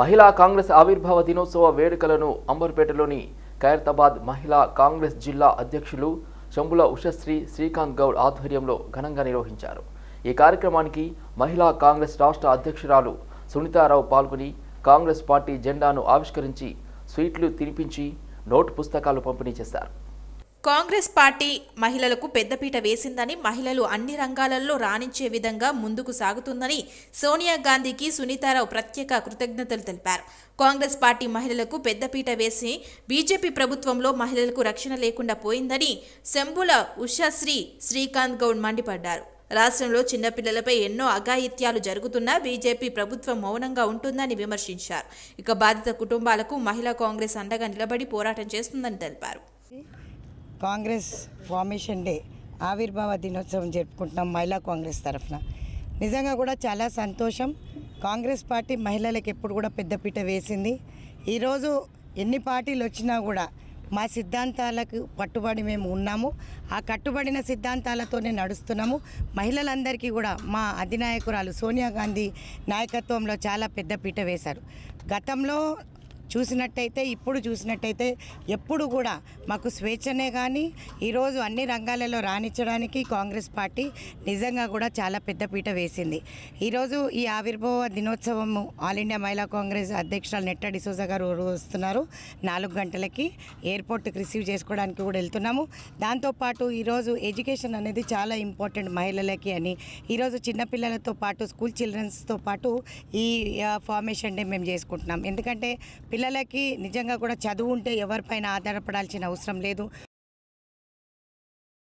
మహిళా కాంగ్రెస్ ఆవిర్భావ దినోత్సవ వేడుకలను అంబర్పేటలోని ఖైరతాబాద్ మహిళా కాంగ్రెస్ జిల్లా అధ్యక్షులు శంబుల ఉషశ్రీ శ్రీకాంత్ గౌడ్ ఆధ్వర్యంలో ఘనంగా నిర్వహించారు ఈ కార్యక్రమానికి మహిళా కాంగ్రెస్ రాష్ట్ర అధ్యక్షురాలు సునీతారావు పాల్గొని కాంగ్రెస్ పార్టీ జెండాను ఆవిష్కరించి స్వీట్లు తినిపించి నోటు పుస్తకాలు పంపిణీ చేశారు కాంగ్రెస్ పార్టీ మహిళలకు పెద్దపీట వేసిందని మహిళలు అన్ని రంగాలలో రాణించే విధంగా ముందుకు సాగుతుందని సోనియా గాంధీకి సునీతారావు ప్రత్యేక కృతజ్ఞతలు తెలిపారు కాంగ్రెస్ పార్టీ మహిళలకు పెద్దపీట వేసి బీజేపీ ప్రభుత్వంలో మహిళలకు రక్షణ లేకుండా పోయిందని శంభుల ఉషాశ్రీ శ్రీకాంత్ గౌడ్ మండిపడ్డారు రాష్ట్రంలో చిన్నపిల్లలపై ఎన్నో అఘాయిత్యాలు జరుగుతున్నా బీజేపీ ప్రభుత్వం మౌనంగా ఉంటుందని విమర్శించారు ఇక బాధిత కుటుంబాలకు మహిళా కాంగ్రెస్ అండగా నిలబడి పోరాటం చేస్తుందని తెలిపారు కాంగ్రెస్ ఫార్మేషన్ డే ఆవిర్భావ దినోత్సవం జరుపుకుంటున్నాం మహిళా కాంగ్రెస్ తరఫున నిజంగా కూడా చాలా సంతోషం కాంగ్రెస్ పార్టీ మహిళలకు ఎప్పుడు కూడా పెద్దపీట వేసింది ఈరోజు ఎన్ని పార్టీలు వచ్చినా కూడా మా సిద్ధాంతాలకు పట్టుబడి మేము ఉన్నాము ఆ కట్టుబడిన సిద్ధాంతాలతోనే నడుస్తున్నాము మహిళలందరికీ కూడా మా అధినాయకురాలు సోనియా గాంధీ నాయకత్వంలో చాలా పెద్ద పీట వేశారు గతంలో చూసినట్టయితే ఇప్పుడు చూసినట్టయితే ఎప్పుడు కూడా మాకు స్వేచ్ఛనే కానీ ఈరోజు అన్ని రంగాలలో రాణించడానికి కాంగ్రెస్ పార్టీ నిజంగా కూడా చాలా పెద్దపీట వేసింది ఈరోజు ఈ ఆవిర్భావ దినోత్సవము ఆల్ ఇండియా మహిళా కాంగ్రెస్ అధ్యక్షురాలు నెట్ట డిసోజా గారు వస్తున్నారు నాలుగు గంటలకి ఎయిర్పోర్ట్కి రిసీవ్ చేసుకోవడానికి కూడా వెళ్తున్నాము దాంతోపాటు ఈరోజు ఎడ్యుకేషన్ అనేది చాలా ఇంపార్టెంట్ మహిళలకి అని ఈరోజు చిన్నపిల్లలతో పాటు స్కూల్ చిల్డ్రన్స్తో పాటు ఈ ఫార్మేషన్ డే మేము చేసుకుంటున్నాం ఎందుకంటే పిల్ల పిల్లలకి నిజంగా కూడా చదువు ఉంటే ఎవరిపైన ఆధారపడాల్సిన అవసరం లేదు